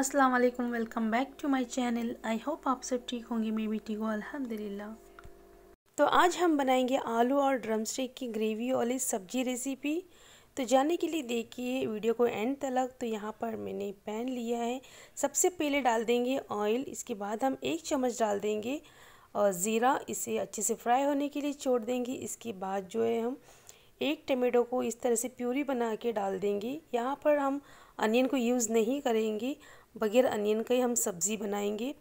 अस्सलाम वालेकुम welcome back to my channel I hope आप सब ठीक होंगे मैं भी ठीक हूँ अल्हम्दुलिल्लाह तो आज हम बनाएंगे आलू और ड्रम स्टिक की ग्रेवी वाली सब्जी रेसिपी तो जाने के लिए देखिए वीडियो को एंड तक तो यहाँ पर मैंने पैन लिया है सबसे पहले डाल देंगे ऑयल इसके बाद हम एक चम्मच डाल देंगे और ज़ीरा इसे अच्छे से फ्राई होने के लिए छोड़ देंगे इसके बाद जो है हम एक टमेटो को इस तरह से प्यूरी बना के डाल देंगे यहाँ पर हम अनियन को यूज़ नहीं करेंगे बगैर अनियन का ही हम सब्ज़ी बनाएंगे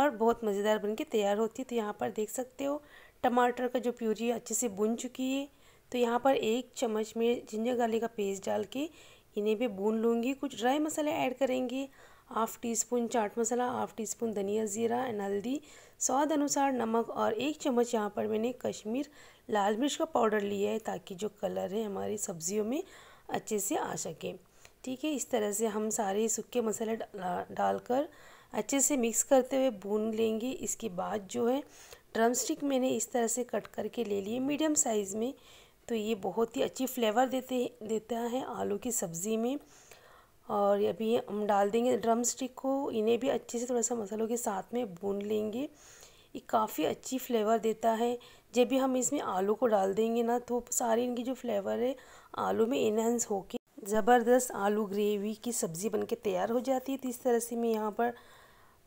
और बहुत मज़ेदार बन के तैयार होती है तो यहाँ पर देख सकते हो टमाटर का जो प्यूरी अच्छे से बुन चुकी है तो यहाँ पर एक चम्मच में जिंजर गार्लिक का पेस्ट डाल के इन्हें भी बुन लूँगी कुछ ड्राई मसाले ऐड करेंगे हाफ़ टी स्पून चाट मसाला हाफ़ टी स्पून धनिया ज़ीरा एंड हल्दी स्वाद अनुसार नमक और एक चम्मच यहाँ पर मैंने कश्मीर लाल मिर्च का पाउडर लिया है ताकि जो कलर है हमारी सब्जियों में अच्छे से आ सके ठीक है इस तरह से हम सारे सूखे मसाले डालकर अच्छे से मिक्स करते हुए भून लेंगे इसके बाद जो है ड्रम स्टिक मैंने इस तरह से कट करके ले लिए मीडियम साइज़ में तो ये बहुत ही अच्छी फ्लेवर देते देता है आलू की सब्ज़ी में और अभी हम डाल देंगे ड्रम स्टिक को इन्हें भी अच्छे से थोड़ा सा मसालों के साथ में भून लेंगे ये काफ़ी अच्छी फ्लेवर देता है जब भी हम इसमें आलू को डाल देंगे ना तो सारी इनकी जो फ्लेवर है आलू में इनहेंस होके ज़बरदस्त आलू ग्रेवी की सब्ज़ी बनके तैयार हो जाती है तो इस तरह से मैं यहाँ पर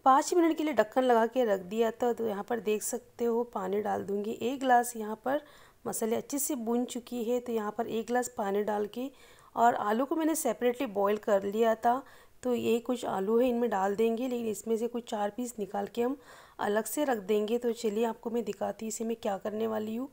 पाँच मिनट के लिए ढक्कन लगा के रख दिया था तो यहाँ पर देख सकते हो पानी डाल दूँगी एक गिलास यहाँ पर मसाले अच्छे से बुन चुकी है तो यहाँ पर एक गिलास पानी डाल के और आलू को मैंने सेपरेटली बॉईल कर लिया था तो ये कुछ आलू है इनमें डाल देंगे लेकिन इसमें से कुछ चार पीस निकाल के हम अलग से रख देंगे तो चलिए आपको मैं दिखाती इसे मैं क्या करने वाली हूँ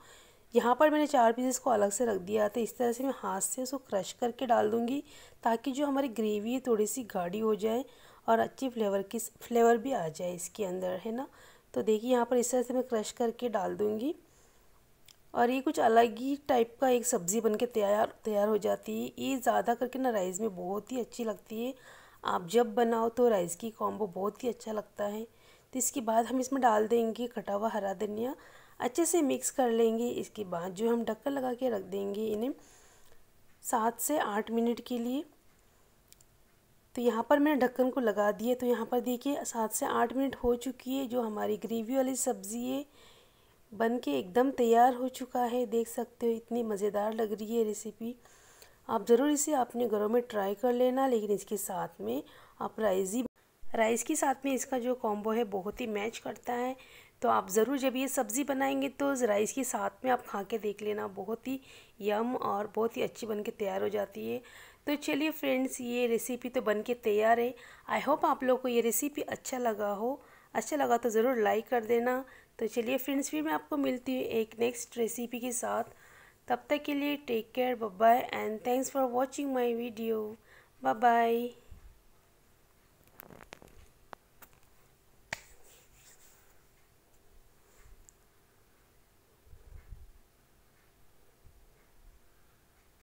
यहाँ पर मैंने चार पीसेस को अलग से रख दिया था तो इस तरह से मैं हाथ से उसको क्रश करके डाल दूँगी ताकि जो हमारी ग्रेवी है थोड़ी सी गाढ़ी हो जाए और अच्छी फ्लेवर की फ्लेवर भी आ जाए इसके अंदर है ना तो देखिए यहाँ पर इस तरह से मैं क्रश करके डाल दूँगी और ये कुछ अलग ही टाइप का एक सब्ज़ी बन के तैयार तैयार हो जाती है ये ज़्यादा करके ना राइस में बहुत ही अच्छी लगती है आप जब बनाओ तो राइस की कॉम्बो बहुत ही अच्छा लगता है तो इसके बाद हम इसमें डाल देंगे खटा हुआ हरा धनिया अच्छे से मिक्स कर लेंगे इसके बाद जो हम ढक्कन लगा के रख देंगे इन्हें सात से आठ मिनट के लिए तो यहाँ पर मैंने ढक्कन को लगा दिया तो यहाँ पर देखिए सात से आठ मिनट हो चुकी है जो हमारी ग्रेवी वाली सब्ज़ी है बन के एकदम तैयार हो चुका है देख सकते हो इतनी मज़ेदार लग रही है रेसिपी आप ज़रूर इसे अपने घरों में ट्राई कर लेना लेकिन इसके साथ में आप राइस ही राइस के साथ में इसका जो कॉम्बो है बहुत ही मैच करता है तो आप ज़रूर जब ये सब्ज़ी बनाएंगे तो ज़रा इसके साथ में आप खा के देख लेना बहुत ही यम और बहुत ही अच्छी बन के तैयार हो जाती है तो चलिए फ्रेंड्स ये रेसिपी तो बन के तैयार है आई होप आप लोग को ये रेसिपी अच्छा लगा हो अच्छा लगा तो ज़रूर लाइक कर देना तो चलिए फ्रेंड्स फिर मैं आपको मिलती हूँ एक नेक्स्ट रेसिपी के साथ तब तक के लिए take care bye and thanks for watching my video bye bye